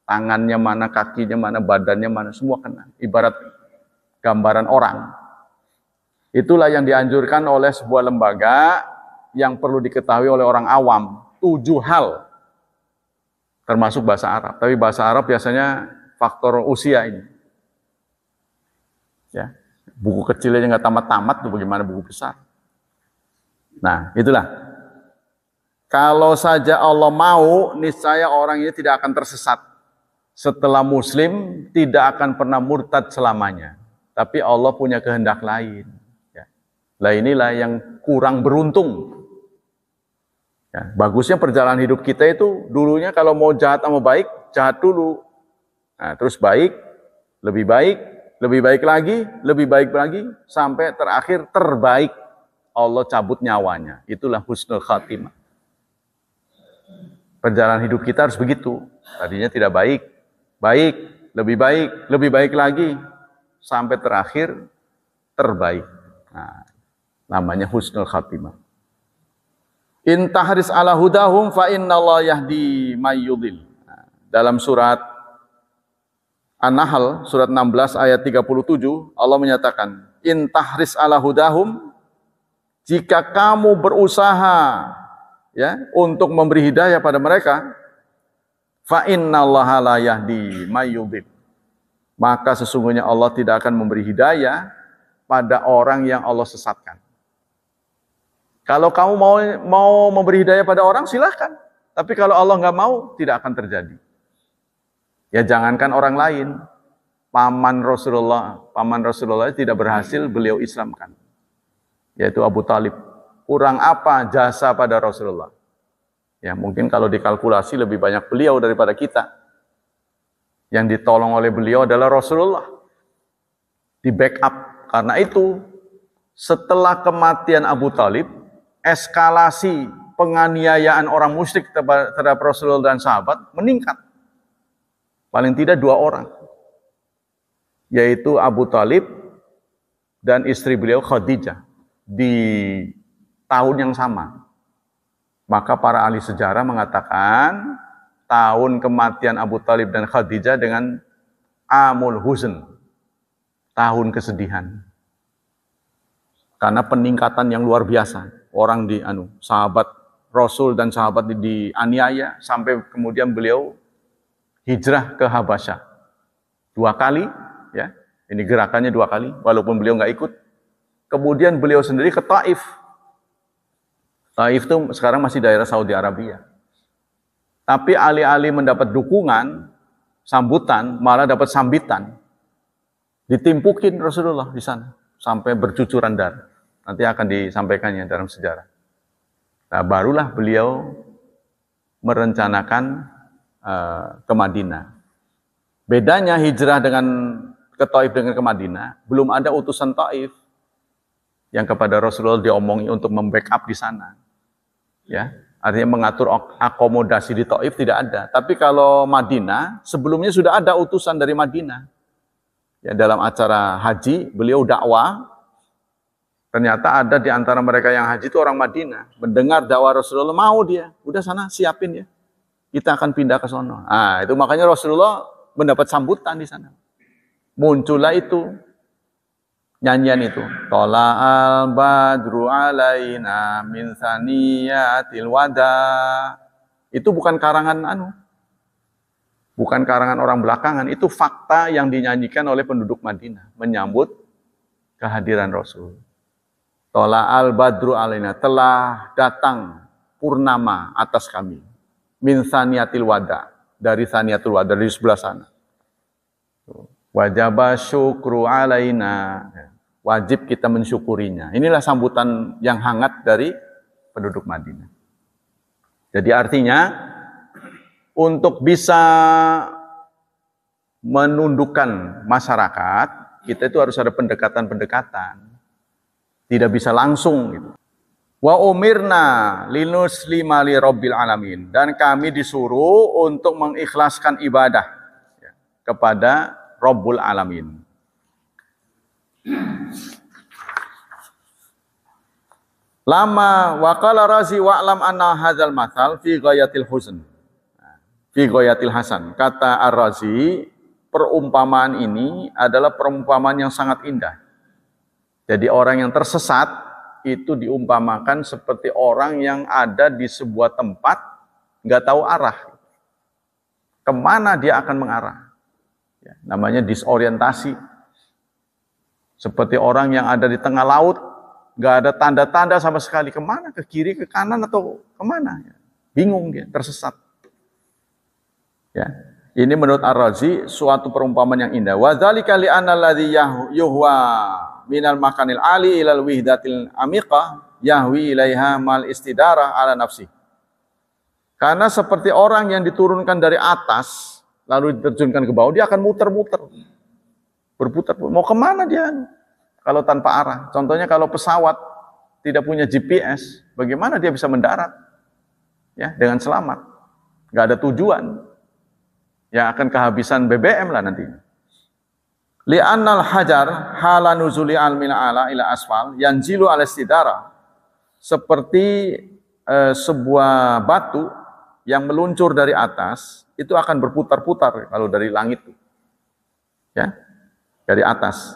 Tangannya mana, kakinya mana, badannya mana, semua kena. Ibarat gambaran orang. Itulah yang dianjurkan oleh sebuah lembaga yang perlu diketahui oleh orang awam. Tujuh hal, termasuk bahasa Arab. Tapi bahasa Arab biasanya faktor usia ini. Ya, buku kecil aja nggak tamat-tamat tuh bagaimana buku besar. Nah, itulah. Kalau saja Allah mau, niscaya orang ini tidak akan tersesat setelah muslim tidak akan pernah murtad selamanya. Tapi Allah punya kehendak lain. Ya. Nah inilah yang kurang beruntung. Ya. Bagusnya perjalanan hidup kita itu dulunya kalau mau jahat sama baik, jahat dulu. Nah, terus baik, lebih baik, lebih baik lagi, lebih baik lagi, sampai terakhir terbaik. Allah cabut nyawanya. Itulah husnul khatimah. Perjalanan hidup kita harus begitu. Tadinya tidak baik, baik, lebih baik, lebih baik lagi, sampai terakhir terbaik. Nah, namanya husnul khatimah. In tahris ala hudahum fa innallaha yahdi mayyudil. Nah, dalam surat An-Nahl surat 16 ayat 37 Allah menyatakan, "In tahris ala hudahum" jika kamu berusaha ya untuk memberi hidayah pada mereka, Fa innallaha la yahdi mayyudhib. Maka sesungguhnya Allah tidak akan memberi hidayah pada orang yang Allah sesatkan. Kalau kamu mau mau memberi hidayah pada orang silahkan. Tapi kalau Allah nggak mau, tidak akan terjadi. Ya jangankan orang lain, paman Rasulullah, paman Rasulullah tidak berhasil beliau Islamkan. Yaitu Abu Talib. Kurang apa jasa pada Rasulullah? Ya, mungkin kalau dikalkulasi lebih banyak beliau daripada kita. Yang ditolong oleh beliau adalah Rasulullah. Di backup. Karena itu, setelah kematian Abu Talib, eskalasi penganiayaan orang musyrik terhadap Rasulullah dan sahabat meningkat. Paling tidak dua orang. Yaitu Abu Talib dan istri beliau Khadijah. Di tahun yang sama, maka para ahli sejarah mengatakan tahun kematian Abu Talib dan Khadijah dengan Amul Husn tahun kesedihan. Karena peningkatan yang luar biasa. Orang di anu sahabat Rasul dan sahabat di, Aniaya sampai kemudian beliau hijrah ke Habasyah. Dua kali ya. Ini gerakannya dua kali walaupun beliau nggak ikut. Kemudian beliau sendiri ke Taif Taif itu sekarang masih daerah Saudi Arabia. Tapi alih-alih mendapat dukungan, sambutan, malah dapat sambitan. Ditimpukin Rasulullah di sana sampai bercucuran darah. Nanti akan disampaikannya dalam sejarah. Nah, barulah beliau merencanakan uh, ke Madinah. Bedanya hijrah dengan ke Taif dengan ke Madinah, belum ada utusan Taif yang kepada Rasulullah diomongi untuk membackup di sana ya artinya mengatur akomodasi di Taif tidak ada. Tapi kalau Madinah sebelumnya sudah ada utusan dari Madinah. Ya, dalam acara haji beliau dakwah ternyata ada di antara mereka yang haji itu orang Madinah mendengar dakwah Rasulullah mau dia udah sana siapin ya kita akan pindah ke sana. Ah itu makanya Rasulullah mendapat sambutan di sana. Muncullah itu nyanyian itu tola al badru alaina min saniyatil wada itu bukan karangan anu bukan karangan orang belakangan itu fakta yang dinyanyikan oleh penduduk Madinah menyambut kehadiran Rasul tola al badru alaina telah datang purnama atas kami min saniyatil wada dari saniyatul wada dari sebelah sana Wajaba syukru alaina. Wajib kita mensyukurinya. Inilah sambutan yang hangat dari penduduk Madinah. Jadi artinya untuk bisa menundukkan masyarakat, kita itu harus ada pendekatan-pendekatan. Tidak bisa langsung gitu. Wa umirna linus lima li robbil alamin. Dan kami disuruh untuk mengikhlaskan ibadah ya, kepada Rabbul Alamin. Lama waqala razi wa'lam anna hadzal masal fi ghayatil husn. Fi ghayatil hasan. Kata Ar-Razi, perumpamaan ini adalah perumpamaan yang sangat indah. Jadi orang yang tersesat itu diumpamakan seperti orang yang ada di sebuah tempat nggak tahu arah. Kemana dia akan mengarah? Ya, namanya disorientasi. Seperti orang yang ada di tengah laut, nggak ada tanda-tanda sama sekali kemana, ke kiri, ke kanan atau kemana. Ya, bingung dia, tersesat. Ya. Ini menurut Ar-Razi suatu perumpamaan yang indah. Wa dzalika li ladzi yuhwa minal makanil ali ilal wihdatil amiqah yahwi ilaiha mal istidarah ala nafsi. Karena seperti orang yang diturunkan dari atas lalu diterjunkan ke bawah, dia akan muter-muter. Berputar. Mau kemana dia? Kalau tanpa arah. Contohnya kalau pesawat tidak punya GPS, bagaimana dia bisa mendarat? Ya, dengan selamat. Gak ada tujuan. Ya akan kehabisan BBM lah nantinya. Li'annal hajar hala nuzuli ala ila asfal yanjilu ala sidara. Seperti eh, sebuah batu yang meluncur dari atas itu akan berputar-putar kalau dari langit itu. Ya. Dari atas.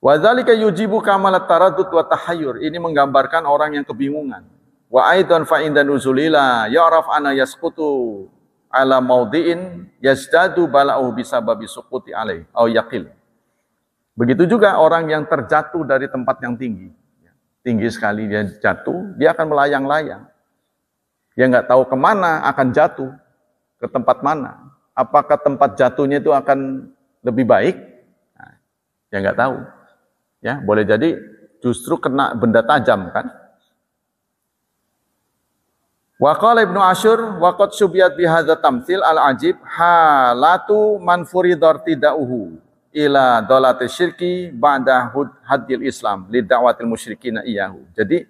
Wa dzalika yujibu kamalat taraddud wa tahayyur. Ini menggambarkan orang yang kebingungan. Wa aidan fa inda nuzulila ya'raf ana yasqutu ala maudhi'in yazdadu bala'u bisababi suquti alai au yaqil. Begitu juga orang yang terjatuh dari tempat yang tinggi. Tinggi sekali dia jatuh, dia akan melayang-layang. Dia nggak tahu kemana akan jatuh ke tempat mana? Apakah tempat jatuhnya itu akan lebih baik? Nah, ya nggak tahu. Ya, boleh jadi justru kena benda tajam kan? Wa Ibnu Asyur wa subiyat bi hadza al ajib halatu man furidar tidauhu ila dolat syirki ba'da hadil islam lidawatil da'watil musyrikina iyahu. Jadi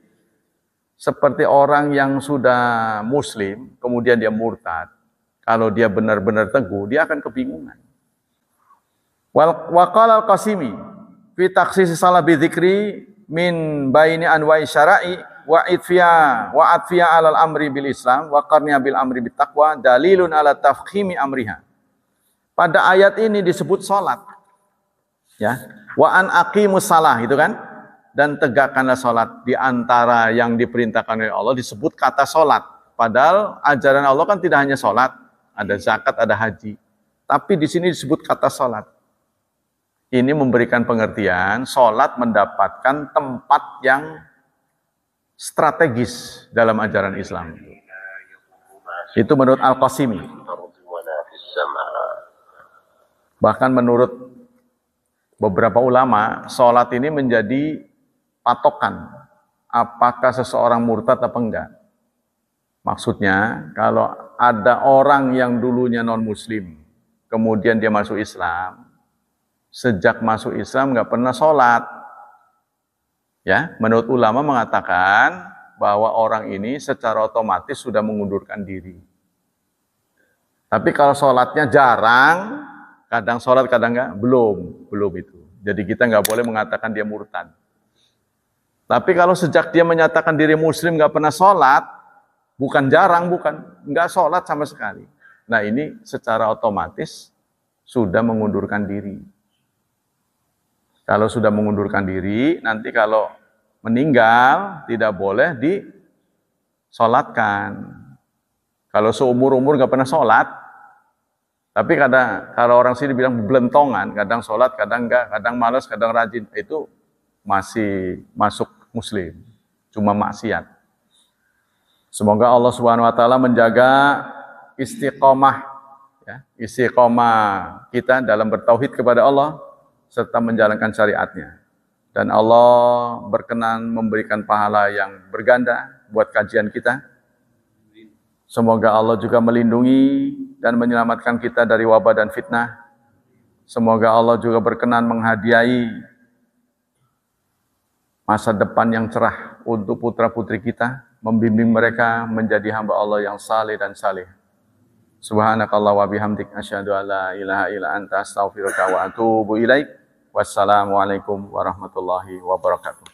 seperti orang yang sudah muslim kemudian dia murtad. Kalau dia benar-benar teguh, dia akan kebingungan. Waqala al-Qasimi fi taksis salah bidikri min baini anwa'i syara'i wa idfiya wa adfiya alal amri bil Islam wa qarniya bil amri bit taqwa dalilun ala tafkhimi amriha. Pada ayat ini disebut salat. Ya. Wa an aqimus salah itu kan? Dan tegakkanlah salat di antara yang diperintahkan oleh Allah disebut kata salat. Padahal ajaran Allah kan tidak hanya salat, ada zakat, ada haji. Tapi di sini disebut kata salat. Ini memberikan pengertian salat mendapatkan tempat yang strategis dalam ajaran Islam. Itu menurut Al-Qasimi. Bahkan menurut beberapa ulama, salat ini menjadi patokan apakah seseorang murtad apa enggak. Maksudnya, kalau ada orang yang dulunya non-muslim, kemudian dia masuk Islam, sejak masuk Islam nggak pernah sholat. Ya, menurut ulama mengatakan bahwa orang ini secara otomatis sudah mengundurkan diri. Tapi kalau sholatnya jarang, kadang sholat kadang nggak, belum, belum itu. Jadi kita nggak boleh mengatakan dia murtad. Tapi kalau sejak dia menyatakan diri muslim nggak pernah sholat, Bukan jarang, bukan. Nggak sholat sama sekali. Nah ini secara otomatis sudah mengundurkan diri. Kalau sudah mengundurkan diri, nanti kalau meninggal tidak boleh disolatkan. Kalau seumur-umur nggak pernah sholat, tapi kadang kalau orang sini bilang belentongan, kadang sholat, kadang enggak, kadang males, kadang rajin, itu masih masuk muslim, cuma maksiat. Semoga Allah Subhanahu wa taala menjaga istiqomah ya, istiqomah kita dalam bertauhid kepada Allah serta menjalankan syariatnya. Dan Allah berkenan memberikan pahala yang berganda buat kajian kita. Semoga Allah juga melindungi dan menyelamatkan kita dari wabah dan fitnah. Semoga Allah juga berkenan menghadiahi masa depan yang cerah untuk putra-putri kita membimbing mereka menjadi hamba Allah yang saleh dan saleh. Subhanakallah wa bihamdik asyhadu an la ilaha illa anta astaghfiruka wa atubu ilaik. Wassalamualaikum warahmatullahi wabarakatuh.